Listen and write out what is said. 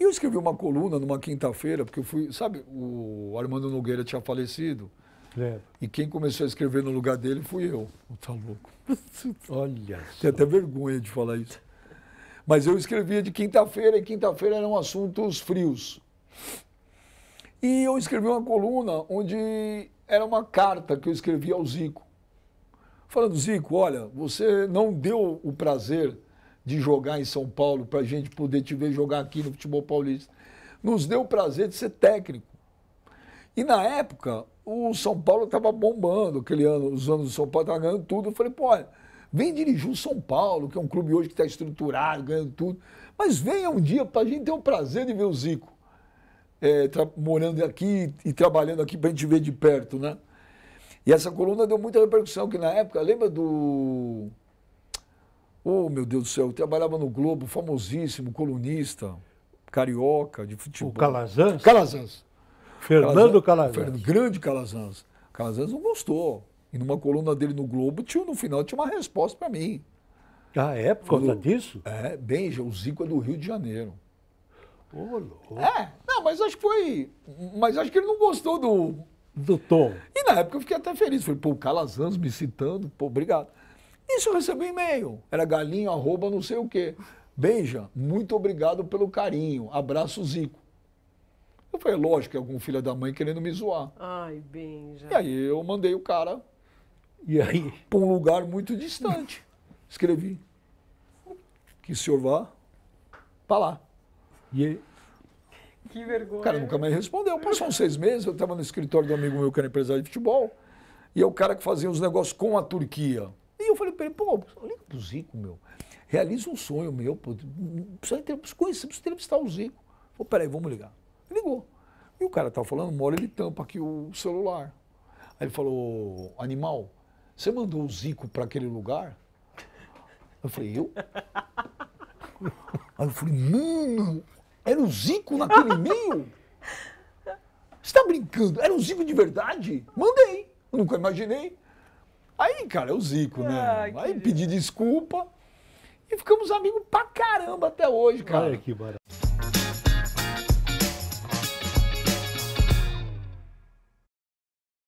E eu escrevi uma coluna numa quinta-feira, porque eu fui, sabe, o Armando Nogueira tinha falecido. É. E quem começou a escrever no lugar dele fui eu. Oh, tá louco. Olha. Tenho até vergonha de falar isso. Mas eu escrevia de quinta-feira e quinta-feira eram assuntos frios. E eu escrevi uma coluna onde era uma carta que eu escrevi ao Zico. Falando, Zico, olha, você não deu o prazer de jogar em São Paulo, para a gente poder te ver jogar aqui no futebol paulista. Nos deu o prazer de ser técnico. E na época, o São Paulo estava bombando, aquele ano, os anos do São Paulo estavam ganhando tudo. Eu falei, pô, olha, vem dirigir o São Paulo, que é um clube hoje que está estruturado, ganhando tudo. Mas venha um dia para a gente ter o prazer de ver o Zico é, morando aqui e trabalhando aqui para a gente ver de perto, né? E essa coluna deu muita repercussão, que na época, lembra do Oh, meu Deus do céu, eu trabalhava no Globo, famosíssimo, colunista, carioca, de futebol. O Calazans? Calazans. Fernando Calazans. Grande Calazans. Calazans não gostou. E numa coluna dele no Globo, tinha, no final, tinha uma resposta para mim. Ah, é? Por causa disso? É, bem, o Zico é do Rio de Janeiro. Ô, louco. É, não, mas acho que foi. Mas acho que ele não gostou do. Do tom. E na época eu fiquei até feliz. Falei, pô, o Calazans me citando, pô, obrigado. Isso eu recebi um e-mail. Era galinho, arroba, não sei o quê. Benja, muito obrigado pelo carinho. Abraço, Zico. Eu falei, lógico, é algum filho da mãe querendo me zoar. Ai, Benja. E aí eu mandei o cara e aí para um lugar muito distante. Escrevi. Que o senhor vá para lá. E ele... Que vergonha. O cara nunca mais respondeu. Passou uns seis meses, eu estava no escritório do amigo meu que era empresário de futebol. E é o cara que fazia os negócios com a Turquia falei para ele, pô, liga pro Zico, meu. Realiza um sonho meu, pô. Precisa conhecer, precisa entrevistar o Zico. Pô, peraí, vamos ligar. Ligou. E o cara tava falando, mole ele tampa aqui o celular. Aí ele falou, animal, você mandou o Zico para aquele lugar? Eu falei, eu? Aí eu falei, mano, era o Zico naquele meio Você tá brincando? Era o Zico de verdade? Mandei. Eu nunca imaginei. Aí, cara, é o zico, né? Ai, aí pedi desculpa e ficamos amigos pra caramba até hoje, cara. Olha que maravilha.